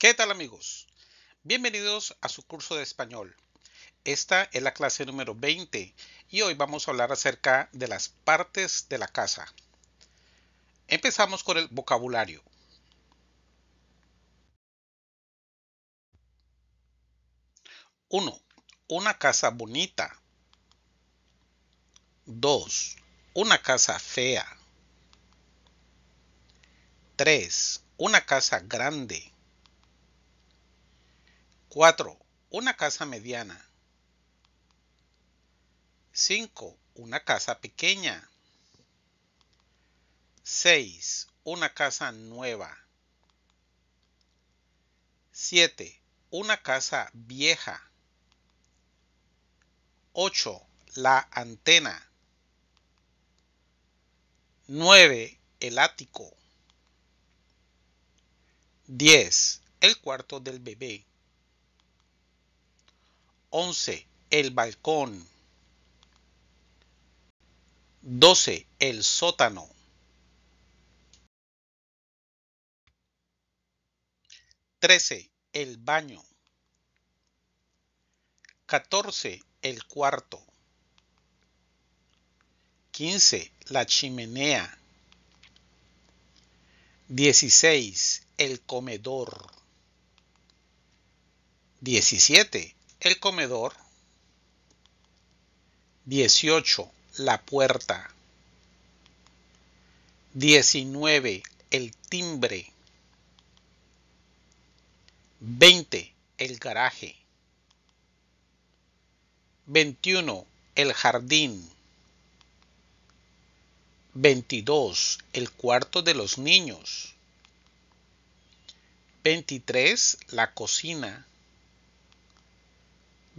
¿Qué tal amigos? Bienvenidos a su curso de español. Esta es la clase número 20 y hoy vamos a hablar acerca de las partes de la casa. Empezamos con el vocabulario. 1. Una casa bonita. 2. Una casa fea. 3. Una casa grande. 4. Una casa mediana. 5. Una casa pequeña. 6. Una casa nueva. 7. Una casa vieja. 8. La antena. 9. El ático. 10. El cuarto del bebé. 11. El balcón. 12. El sótano. 13. El baño. 14. El cuarto. 15. La chimenea. 16. El comedor. 17 el comedor. 18. La puerta. 19. El timbre. 20. El garaje. 21. El jardín. 22. El cuarto de los niños. 23. La cocina.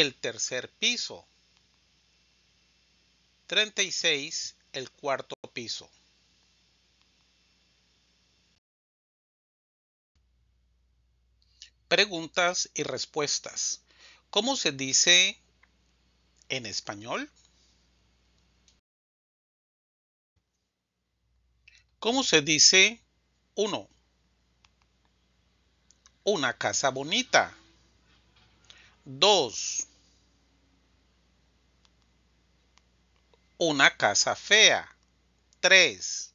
el tercer piso. 36, el cuarto piso. Preguntas y respuestas. ¿Cómo se dice en español? ¿Cómo se dice uno? Una casa bonita. 2. Una casa fea. 3.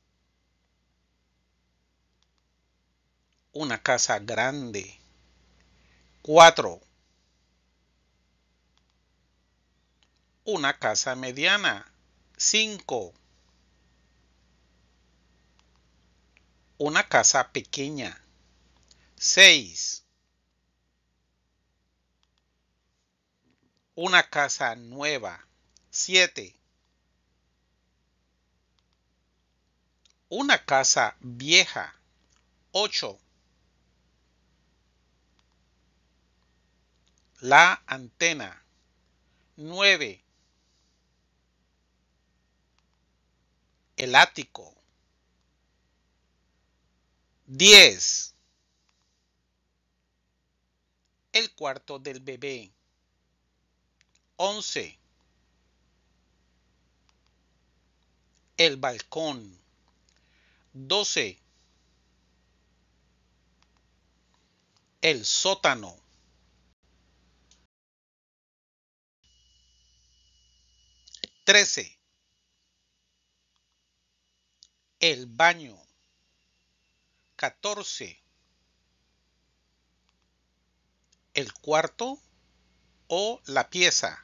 Una casa grande. 4. Una casa mediana. 5. Una casa pequeña. 6 una casa nueva. 7. Una casa vieja. 8. La antena. 9. El ático. 10. El cuarto del bebé. 11. El balcón. 12. El sótano. 13. El baño. 14. El cuarto o la pieza.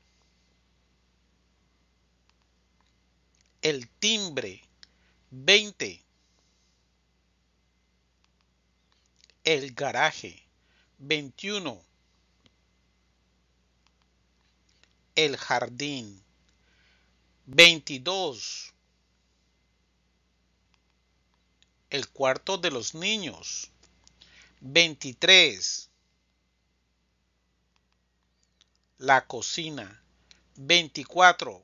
el timbre 20 el garaje 21 el jardín 22 el cuarto de los niños 23 la cocina 24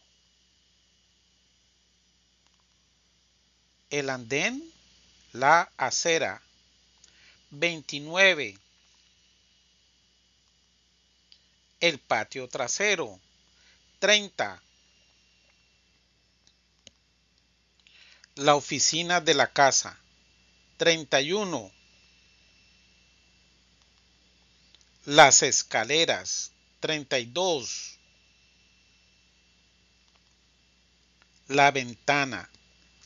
el andén, la acera. 29. El patio trasero. 30. La oficina de la casa. 31. Las escaleras. 32. La ventana.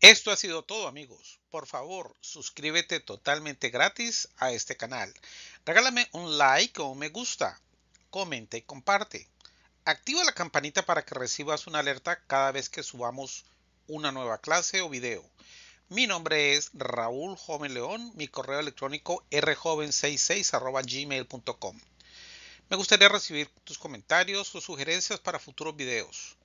Esto ha sido todo amigos. Por favor, suscríbete totalmente gratis a este canal. Regálame un like o un me gusta. Comenta y comparte. Activa la campanita para que recibas una alerta cada vez que subamos una nueva clase o video. Mi nombre es Raúl Joven León, mi correo electrónico rjoven66 gmail.com. Me gustaría recibir tus comentarios o sugerencias para futuros videos.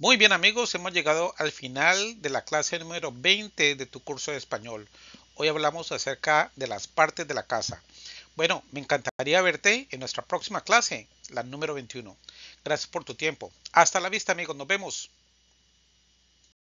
Muy bien amigos, hemos llegado al final de la clase número 20 de tu curso de español. Hoy hablamos acerca de las partes de la casa. Bueno, me encantaría verte en nuestra próxima clase, la número 21. Gracias por tu tiempo. Hasta la vista amigos, nos vemos.